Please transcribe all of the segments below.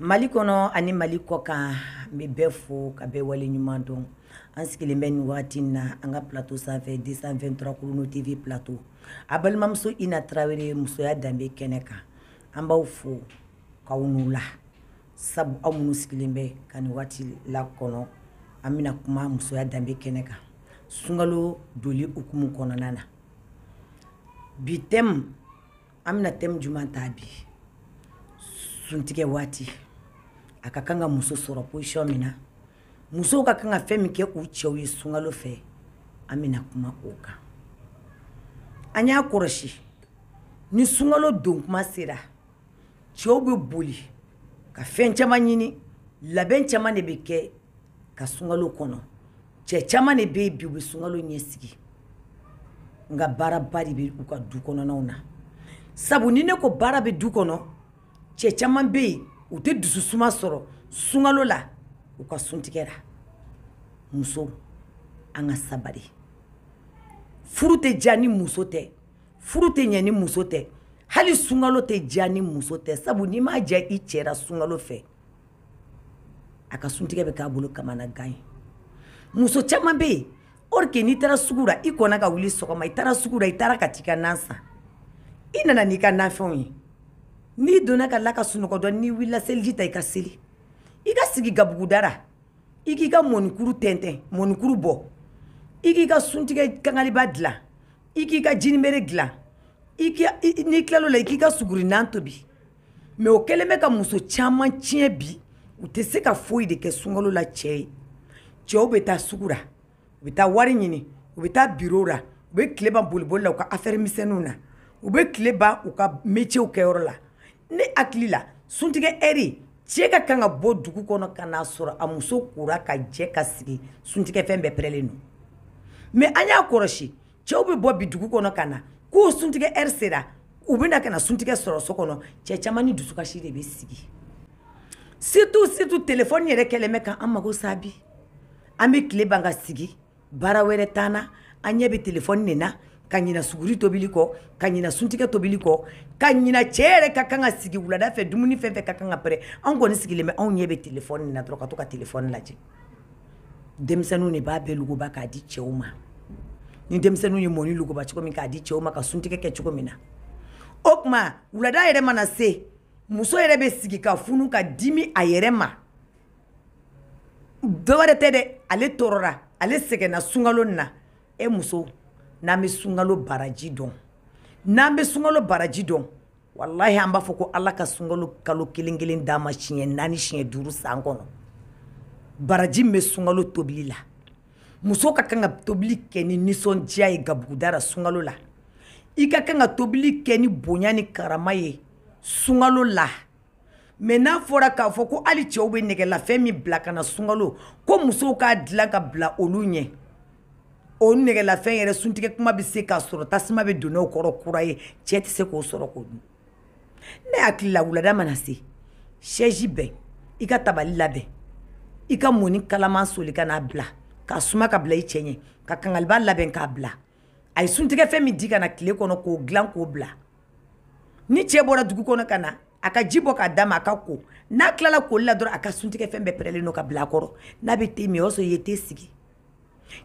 mali kɔnɔ ani mali kɔkan n bɛ bɛɛ fo ka bɛɛ waleɲuman dɔn an sigilen bɛ nin wagati in na an ka plateau sanfɛ 223 Kuluno TV plateau a balimamuso Ina Traoré musoya danbe kɛnɛ kan an b'aw fo k'aw n'u la sabu aw minnu sigilen bɛ ka nin waati lakɔnɔ an bɛna kuma musoya danbe kɛnɛ kan sunkalo doli hukumu kɔnɔna na bi thème an bɛna thème jumɛn ta bi suntigɛ waati a ka kan ka muso sɔrɔ posiyɔn min na musow ka kan ka fɛn min kɛ u cɛw ye sunkalo fɛ an bɛna kuma o kan an y'a kɔlɔsi ni sunkalo don kuma sera cɛw bɛ boli ka fɛn caman ɲini labɛn caman de bɛ kɛ ka sunkalo kɔnɔ cɛ caman de bɛ yen bi u bɛ sunkalo ɲɛsigi nka baaraba de bɛ u ka du kɔnɔnaw na sabu ni ne ko baara bɛ du kɔnɔ cɛ caman bɛ yen u tɛ dusu suma sɔrɔ sunkalo la u ka suntigɛ la muso an ka sabali furu tɛ diya ni muso tɛ furu tɛ ɲɛ ni muso tɛ hali sunkalo tɛ diya ni muso tɛ sabu n'i m'a diya i cɛra sunkalo fɛ a ka suntigɛ bɛ k'a bolo kamana gan ye muso caman bɛ yen or que n'i taara sugu la i kɔnna ka wuli sɔgɔma i taara sugu la i taara ka t'i ka nan san i nana n'i ka nanfɛnw ye n'i donna ka la ka sunɔgɔ dɔn n'i wulila seliji ta i ka seli i ka sigi gabugudara i k'i ka mɔnikuru tɛntɛn mɔnikuru bɔ i k'i ka suntigɛ kangaliba dilan i k'i ka jinibere dilan n'i tilal'o la i k'i ka sugurinan tobi mɛ o kɛlen bɛ ka muso caman tiɲɛ bi u tɛ se ka foyi de kɛ sunkalo la cɛ ye cɛw bɛ taa sugu la u bɛ taa wari ɲini u bɛ taa biro la u bɛ tile ban boliboli la u ka afɛri misɛnninw na u bɛ tile ban u ka metiyew kɛyɔrɔ la ne hakili la suntigɛ ɛri cɛ ka kan ka bɔ dugu kɔnɔ ka na sɔrɔ a muso kora ka jɛ ka sigi suntigɛfɛn bɛɛ pɛrɛlen no ma an y'a kɔrɔsi cɛw be bɔ bi dugu kɔnɔ ka na k'o suntigɛ ɛri sera u bena kana suntigɛ sɔrɔ so kɔnɔ cɛ caman ni dusukasi de be sigi surtu surtu telefɔni yɛrɛ kɛlɛmɛ kan an mago saabi an be kile ban ka sigi baara wɛrɛ tana an ɲɛ be telefɔni ne na ka ɲina suguri tobili kɔ ka ɲina suntigɛ tobili kɔ ka ɲina cɛ yɛrɛ ka kan ka sigi wulada fɛ dumuni fɛn fɛn ka kan ka pɛrɛn anw kɔni sigilen bɛ anw ɲɛ bɛ téléphone na dɔrɔn ka to ka téléphone lajɛ denmisɛnninw de b'a bɛɛ luguba k'a di cɛw ma ni denmisɛnninw ye mɔni luguba cogo min k'a di cɛw ma ka suntigɛ kɛ cogo min na o tuma wulada yɛrɛ mana se muso yɛrɛ bɛ sigi ka funu ka dimi a yɛrɛ ma dɔwɛrɛ tɛ dɛ ale tɔɔrɔra ale sɛgɛnna sunkalo nin na e muso n'an bɛ sunkalo baraji dɔn n'an bɛ sunkalo baraji dɔn walahi an b'a fɔ ko ala ka sunkalo kalo kelen kelen d'an ma siɲɛ naani siɲɛ duuru san kɔnɔ baraji min bɛ sunkalo tobili la muso ka kan ka tobili kɛ ni nisɔndiya ye gabuguda la sunkalo la i ka kan ka tobili kɛ ni bonya ni karama ye sunkalo la mɛ n'a fɔra k'a fɔ ko hali cɛw bɛ nɛgɛlafɛn min bila ka na sunkalo ko musow k'a dilan ka bila olu ɲɛ o nɛgɛlafɛn yɛrɛ suntigɛ kuma bɛ se k'a sɔrɔ tasuma bɛ don n'o kɔrɔ kura ye cɛ tɛ se k'o sɔrɔ k'o dun ne hakili la wulada mana se sɛji bɛn i ka tabali labɛn i ka mɔni kalaman soli ka n'a bila ka suma ka bila i cɛ ɲɛ ka kangaliba labɛn k'a bila a ye suntigɛ fɛn min di ka na tile kɔnɔ k'o dilan k'o bila ni cɛ bɔra dugu kɔnɔ ka na a ka ji bɔ k'a d'a ma a ka ko n'a tilala koli la dɔrɔn a ka suntigɛ fɛn bɛɛ pɛrɛlen don ka bila a kɔrɔ n'a bɛ te min o y'a sɔrɔ i ye te sigi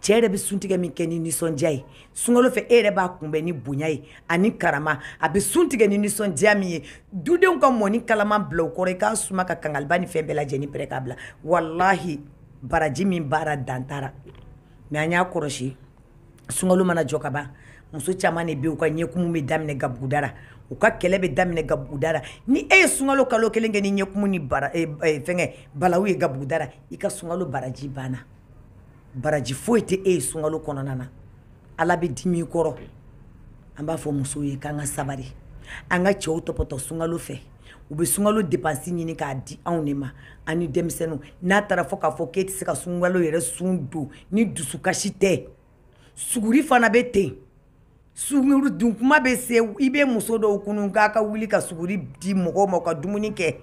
cɛ yɛrɛ bɛ suntigɛ min kɛ ni nisɔndiya ye sunkalo fɛ e yɛrɛ b'a kunbɛn ni bonya ye ani karama a bɛ sun tigɛ ni nisɔndiya min ye dudenw ka mɔni kalama bila o kɔrɔ i k'a suma ka kangaliba ni fɛn bɛɛ lajɛlen pɛrɛn k'a bila walahi baraji min baara dan taara mɛ an y'a kɔlɔsi sunkalo mana jɔ ka ban muso caman de bɛ yen u ka ɲɛkumu bɛ daminɛ gabuguda la u ka kɛlɛ bɛ daminɛ gabuguda la ni e ye sunkalo kalo kelen kɛ ni ɲɛkumu ni bara e, e, fɛnkɛ balawu ye gabuguda la i ka sunkalo baraji banna baraji foyi tɛ e ye sunkalo kɔnɔna na ala bɛ dimi kɔrɔ an b'a fɔ musow ye k'an ka sabari an ka cɛw tɔpɔtɔ sunkalo fɛ u bɛ sunkalo dépense ɲini k'a di anw de ma an ni denmisɛnninw n'a taara fɔ k'a fɔ k'e tɛ se ka sunkalo yɛrɛ sun don ni dusukasi tɛ suguri fana bɛ ten suguri dun kuma bɛ se i bɛ muso dɔw kunun k'a ka wuli ka suguri di mɔgɔw ma u ka dumuni kɛ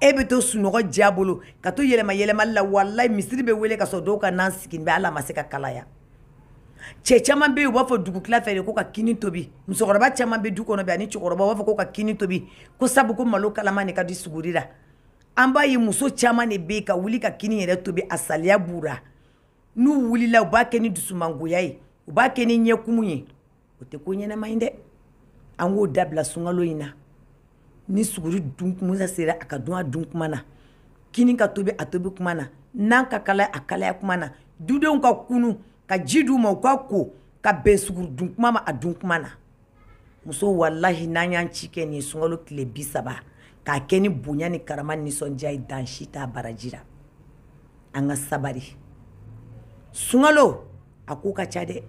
e bɛ to sunɔgɔ diya bolo ka to yɛlɛma yɛlɛmali la walayi misiri bɛ wele ka sɔrɔ dɔw ka nan sigini bɛ ala ma se ka kalaya cɛ caman bɛ yen u b'a fɔ dugukila fɛ de ko ka kini tobi musokɔrɔba caman bɛ du kɔnɔ bi ani cɛkɔrɔba u b'a fɔ ko ka kini tobi ko sabu ko malo kalama de ka di suguri la an b'a ye muso caman de bɛ yen ka wuli ka kini yɛrɛ tobi a saliya b'u la n'u wulila u b'a kɛ ni dusumangoya ye u b'a kɛ ni ɲɛkumu ye o tɛ ko ɲɛnɛma ye dɛ an k'o dabila sunkalo in na ni suguri dun musa sera a ka dun a dun kuma na kini ka tobi a tobi kuma na n'an ka kalaya a kalaya kuma na dudenw ka kunu ka ji d'u ma u ka ko ka bɛn suguri dun kuma ma a dun kuma na muso walahi n'an y'an ci kɛ nin sunkalo tile bi saba k'a kɛ ni bonya ni karama nisɔndiya ye dan si t'a baraji la an ka sabari sunkalo a ko ka ca dɛ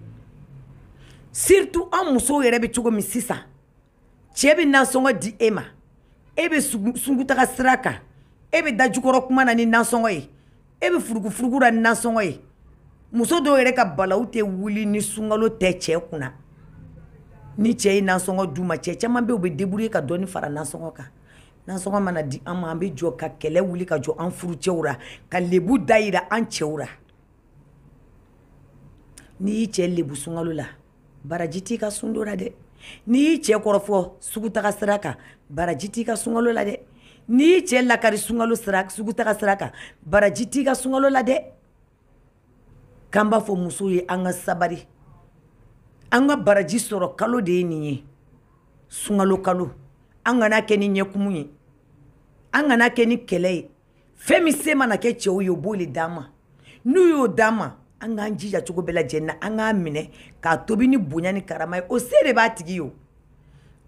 surtout an musow yɛrɛ bɛ cogo min sisan cɛɛ bɛ nansɔngɔ di e ma e bɛ sugutaga sira kan e bɛ da jukɔrɔ kuma na ni nansɔngɔ ye e bɛ furugufurugu la ni nansɔngɔ ye muso dɔw yɛrɛ ka balawu tɛ wuli ni sunkalo tɛ cɛ kunna ni cɛ ye nansɔngɔ d'u ma cɛ caman bɛ yen u bɛ débrouiller ka dɔɔni fara nansɔngɔ kan nansɔngɔ mana di an ma an bɛ jɔ ka kɛlɛ wuli ka jɔ an furucɛw la ka lebu da yira an cɛw la n'i y'i cɛ lebu sunkalo la baraji t'i ka sun dɔ la dɛ n'i y'i cɛ kɔrɔfɔ sugutaga sira kan baraji t'i ka sunkalo la dɛ n'i y'i cɛ lakari sunkalo sira sugutaga sira kan baraji t'i ka sunkalo la dɛ k'an b'a fɔ musow ye an ka sabari an ka baraji sɔrɔ kalo de ye nin ye sunkalo kalo an kana kɛ ni ɲɛkumu ye an kana kɛ ni kɛlɛ ye fɛn min se mana kɛ cɛw ye o b'o le d'an ma n'u y'o d'an ma an k'an jija cogo bɛɛ lajɛlen na an k'a minɛ k'a tobi ni bonya ni karama ye o se de b'a tigi ye o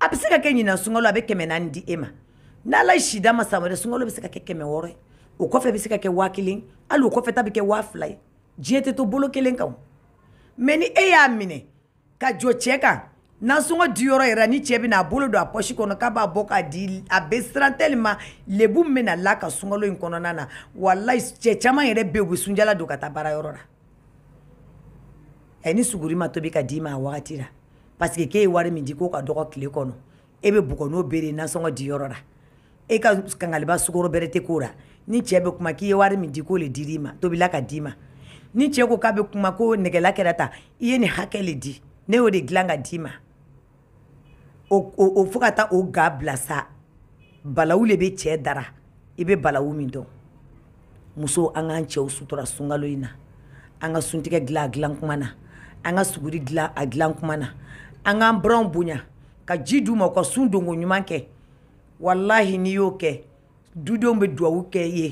a bɛ se ka kɛ ɲinan sunkalo a bɛ kɛmɛ naani di e ma n'ala ye si d'a ma san wɛrɛ sunkalo bɛ se ka kɛ kɛmɛ wɔɔrɔ ye o kɔfɛ bɛ se ka kɛ waa kelen hali o kɔfɛ ta bɛ kɛ waa fila ye diɲɛ tɛ to bolo kelen kan mɛ ni e y'a minɛ ka jɔ cɛ kan nansɔngɔ di yɔrɔ yɛrɛ ni cɛ bɛna a bolo don a pɔsi kɔnɔ k'a b'a bɔ k'a di a bɛ siran tɛlima lebu min bɛna la ka sunkalo in kɔnɔna na walayi cɛ caman yɛrɛ bɛ yen u bɛ sunjala don ka taa baarayɔrɔ la ɛ ni suguri ma tobi ka d'i ma a wagati la paseke k'e ye wari min di k'o ka dɔgɔ tile kɔnɔ e bɛ bugɔnɔ bere nasɔngɔ di yɔrɔ la e ka kangaliba sukaro bɛrɛ tɛ k'o la ni cɛ bɛ kuma k'i ye wari min di k'o le dir'i ma tobila ka d'i ma ni cɛ ko k'a bɛ kuma ko nɛgɛla kɛra tan i ye nin hakɛ le di ne y'o de dilan ka d'i ma o o fo ka taa o ga bila sa balawu le bɛ cɛ dara i bɛ balawu min dɔn muso an k'an cɛw sutura sunkalo in na an ka suntigɛ dilan a dilan kuma na an ka suguri dilan a dilan kuma na an k'an buranw bonya ka ji d'u ma u ka sun donko ɲuman kɛ walahi n'i y'o kɛ dudenw bɛ duwawu kɛ i ye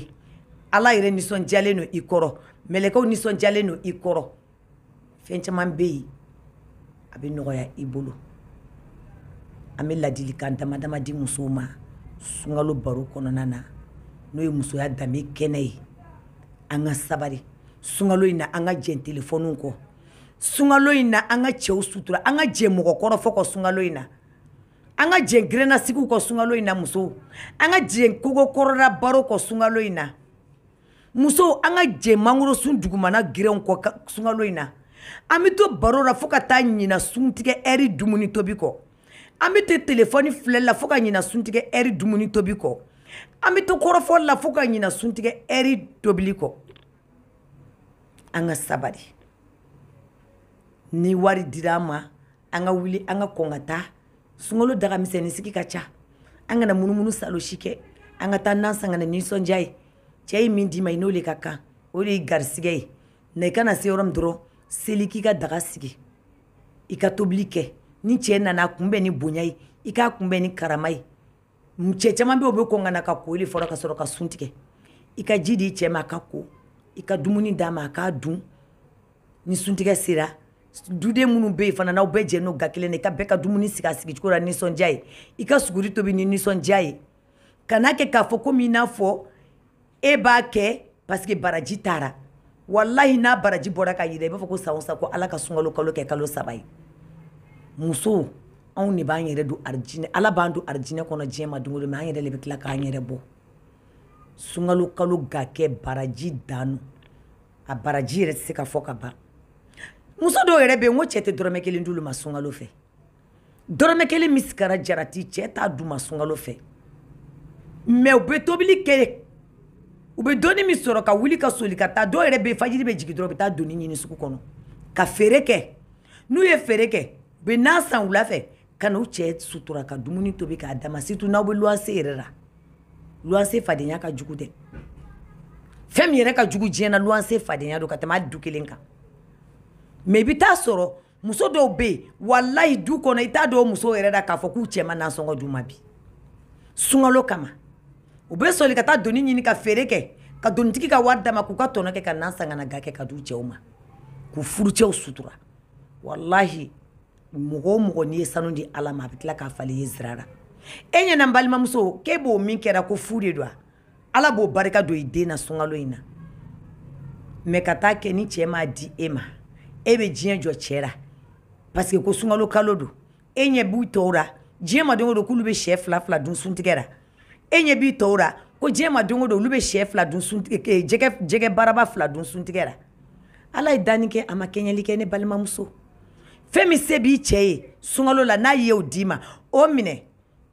ala yɛrɛ nisɔndiyalen don i kɔrɔ mɛlɛkɛw nisɔndiyalen don i kɔrɔ fɛn caman bɛ yen a bɛ nɔgɔya i bolo an bɛ ladilikan dama dama di musow ma sunkalo baro kɔnɔna na n'o ye musoya danbe kɛnɛ ye an ka sabali sunkalo in na an ka jɛn telefɔniw kɔ sunkalo in na an ka cɛw sutura an ka jɛ mɔgɔkɔrɔfɔ kɔ sunkalo in na an ka jɛ gɛrɛnasigiw kɔ sunkalo in na musow an ka jɛ kogokɔrɔla baro kɔ sunkalo in na musow an ka jɛ mangorosun dugumana gɛrɛnw kɔ sunkalo in na an bɛ to baro la fo ka taa ɲina suntigɛ ɛri dumuni tobi kɔ an bɛ to telefɔni filɛ la fo ka ɲina suntigɛ ɛri dumuni tobi kɔ an bɛ to kɔrɔfɔ la fo ka ɲina suntigɛ ɛri tobili kɔ an ka sabali ni wari dira an ma an ka wuli an ka kɔn ka taa sunkalo dagamisɛnninsigi ka ca an kana munumunu salosi kɛ an ka taa nan san ka na nisɔndiya ye cɛ ye min d'i ma i n'o le ka kan o de ye garisigɛ ye na i kana se yɔrɔ min dɔrɔn seli k'i ka daga sigi i ka tobili kɛ ni cɛ nana a kunbɛn ni bonya ye i k'a kunbɛn ni karama ye cɛ caman bɛ yen o bɛ kɔn ka na ka ko le fɔra ka sɔrɔ ka sun tigɛ i ka ji di i cɛ ma a ka ko i ka dumuni d'a ma a k'a dun ni suntigɛ sera duden minnu bɛ yen fana n'aw bɛɛ jɛn'o ga kelen na i ka bɛɛ ka dumuni sigi a sigicogo la nisɔndiya ye i ka suguri tobi ni nisɔndiya ye kan'a kɛ k'a fɔ komi i n'a fɔ e b'a kɛ parce que baraji taara walahi n'a baraji bɔra ka yira i e b'a fɔ ko san o san ko ala ka sunkalo e kalo kɛ kalo saba ye musow anw de b'an yɛrɛ don arijinɛ ala b'an don arijinɛ kɔnɔ diɲɛ ma don o don mɛ an yɛrɛ de bɛ tila k'an yɛrɛ bɔ sunkalo kalo ga kɛ baraji dan a baraji yɛrɛ tɛ se ka fɔ ka ban muso dɔw yɛrɛ bɛ yen n ko cɛ tɛ dɔrɔmɛ kelen d'olu ma sunkalo fɛ dɔrɔmɛ kelen min sigara jarati cɛ t'a d'u ma sunkalo fɛ mɛ u bɛ tobili kɛ u bɛ dɔɔni min sɔrɔ ka wuli ka soli ka taa dɔw yɛrɛ bɛ yen fajiri bɛ jigin dɔrɔn u bɛ taa doni ɲini sugu kɔnɔ ka feere kɛ n'u ye feere kɛ u bɛ na san wula fɛ ka n'u cɛ sutura ka dumuni tobi k'a d'a ma surtout n'aw bɛ luwanse yɛrɛ la luwanse fadenya ka jugu dɛ fɛn min yɛrɛ ka jugu diɲɛ na luwanse fadenya don ka tɛmɛ hali du kelen kan mɛ i bɛ taa sɔrɔ muso dɔw be yen walayi du kɔnɔ i t'a dɔw musow yɛrɛ la k'a fɔ k'u cɛ ma d'u ma bi sunkalo kama u bɛ sɔli ka taa doni ɲini ka feere kɛ ka donitigi ka wari d'a k'u ka tɔnɔ kɛ ka na san ga kɛ ka di cɛw ma k'u furucɛw sutura walahi mɔgɔ mɔgɔ n'i ye sanu di ala ma a bɛ tila k'a ye e ɲɛna n balimamuso k'e b'o min kɛra ko fu de don ala b'o barika don i den na na mɛ ka taa kɛ ni m'a di e ma e bɛ diɲɛ jɔ cɛ la parce que ko sunkalo kalo don e ɲɛ b'u tɔw la diɲɛ ma don o don k'olu bɛ sɛ dun suntigɛ la e ɲɛ b'i tɔw la ko diɲɛ ma don o don olu bɛ sɛ fila dun suntigɛ jɛgɛ jɛgɛ baraba fila dun suntigɛ la ala ye danni kɛ a ma ne balimamuso fɛn min se b'i cɛ ye sunkalo la n'a ye o d'i o mine.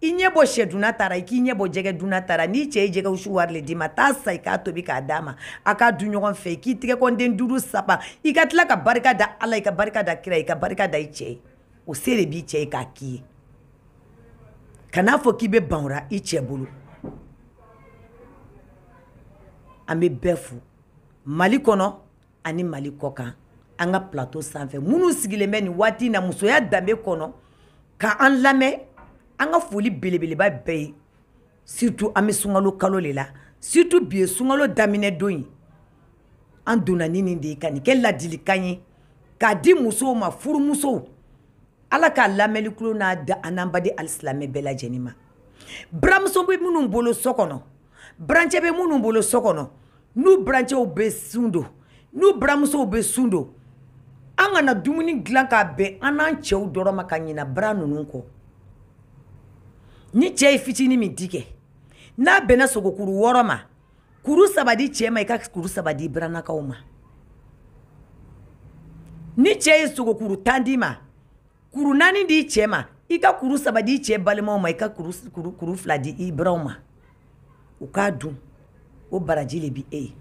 i ɲɛ bɔ sɛ dunna taara i k'i ɲɛ bɔ jɛgɛ dunna taara n'i cɛ ye jɛgɛ wusu wari le d'i ma taa sa i k'a tobi k'a d'a ma a k'a dun ɲɔgɔn fɛ i k'i tɛgɛkɔnden duuru saba i ka tila ka barika da ala i ka barika da kira i ka barika da i cɛ ye o se de b'i cɛ ye k'a k'i ye kan'a fɔ k'i bɛ banwura i cɛ bolo an bɛ bɛɛ fo mali kɔnɔ ani mali kɔ kan an ka plateau sanfɛ minnu sigilen bɛ nin waati in na musoya danbe kɔnɔ ka an lamɛn an ka foli belebeleba bɛɛ ye surtout an bɛ sunkalo kalo de la surtout bi ye sunkalo daminɛ don ye an donna ni nin de ye ka nin kɛ ladilikan ye k'a di musow ma furumusow ala k'a lamɛnli kulo n'a da a n'an baden alisilamɛ bɛɛ lajɛlen ma baramuso bɛ minnu bolo so kɔnɔ barancɛ bɛ minnu bolo so kɔnɔ n'u barancɛw bɛ sun don n'u baramusow bɛ sun don an kana dumuni dilan k'a bɛn an n'an cɛw dɔrɔn ma ka ɲina bara ninnu kɔ nyiche ifichini midike nabena soko kuru woroma kuru sabadi chema ika kuru sabadi ibrana kauma nyiche isoko kuru tandima kuru nani ndi chema ika kuru sabadi che balema uma ika kuru kuru kuru fladi ibrauma ukadu o barajile bi e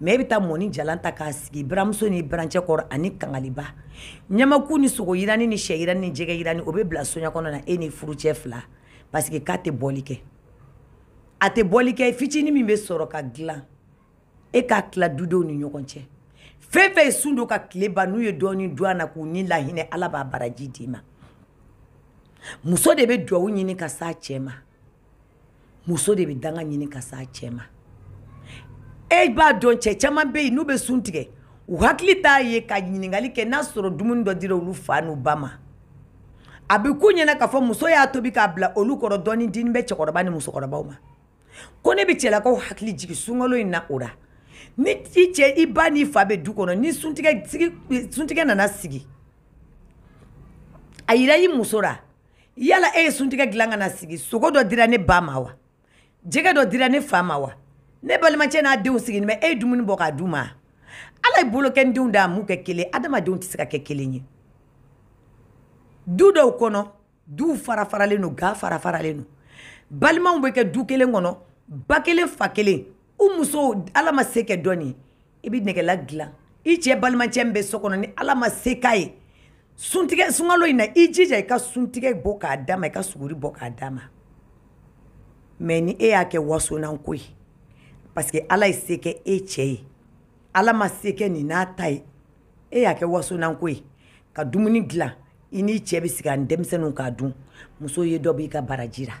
mebi ta moni jalanta kasi ibramso ni branche kor ani kangaliba nyama kuni soko yirani ni sheirani jega yirani obe blasonya kona na eni furu chefla parce que k'a tɛ bɔli kɛ a tɛ bɔli kɛ fitinin min bɛ sɔrɔ ka dilan e k'a tila dudenw ni ɲɔgɔn cɛ fɛn fɛn ye sun don ka tile ban n'u ye dɔɔnin dun a na k'u ni lahinɛ ala b'a baraji d'i ma muso de bɛ duwawu ɲini ka s'a cɛ ma muso de bɛ danga ɲini ka s'a cɛ ma e b'a dɔn cɛ caman bɛ yen n'u bɛ sun tigɛ u hakili t'a ye ka ɲininkali kɛ n'a sɔrɔ dumuni dɔ dira olu fa n'u ba ma a bɛ k'u ɲɛna k'a fɔ muso y'a tobi k'a bila olu kɔrɔ dɔɔni dini bɛ cɛkɔrɔba ni musokɔrɔbaw ma ko ne bɛ cɛlakaw hakili jigin sunkalo in na o la ni i cɛ i ba n'i fa bɛ du kɔnɔ ni suntigɛ sigi suntigɛ nana sigi a yira i muso la yala e ye suntigɛ dilan ka na sigi sogo dɔ dira ne ba ma wa jɛgɛ dɔ dira ne fa ma wa ne balimacɛ n'a denw sigilen bɛ e ye dumuni bɔ k'a d'u ma ala ye bolo kɛ n denw da mun kɛ kelen adamadenw tɛ se ka kɛ kelen ye du dɔw kɔnɔ duw farafaralen don ga farafaralen don balimaw bɛ kɛ du kelen kɔnɔ ba kelen fa kelen u musow ala ma se kɛ dɔɔni ye i bɛ nɛgɛla dilan i cɛ balimacɛ min bɛ so kɔnɔ ni ala ma se k'a ye suntigɛ sunkalo in na i jija i ka suntigɛ bɔ k'a d'a ma i ka suguri bɔ k'a d'a ma mɛ ni e y'a kɛ wasonanko ye paseke ala ye se kɛ e cɛ ye ala ma se kɛ nin n'a ta ye e y'a kɛ wasonanko ye ka dumuni dilan i n'i cɛ bɛ sigi ani denmisɛnninw k'a dun muso ye dɔ b'i ka baraji ra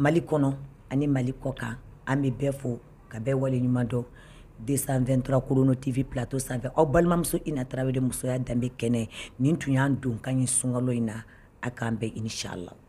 Mali kɔnɔ ani Mali kɔ kan an bɛ bɛɛ fo ka bɛɛ waleɲuman dɔn 223 Chrono TV plateau sanfɛ aw balimamuso Ina Traoré musoya danbe kɛnɛ nin tun y'an don kan ye sunkalo in na a k'an bɛn inchallah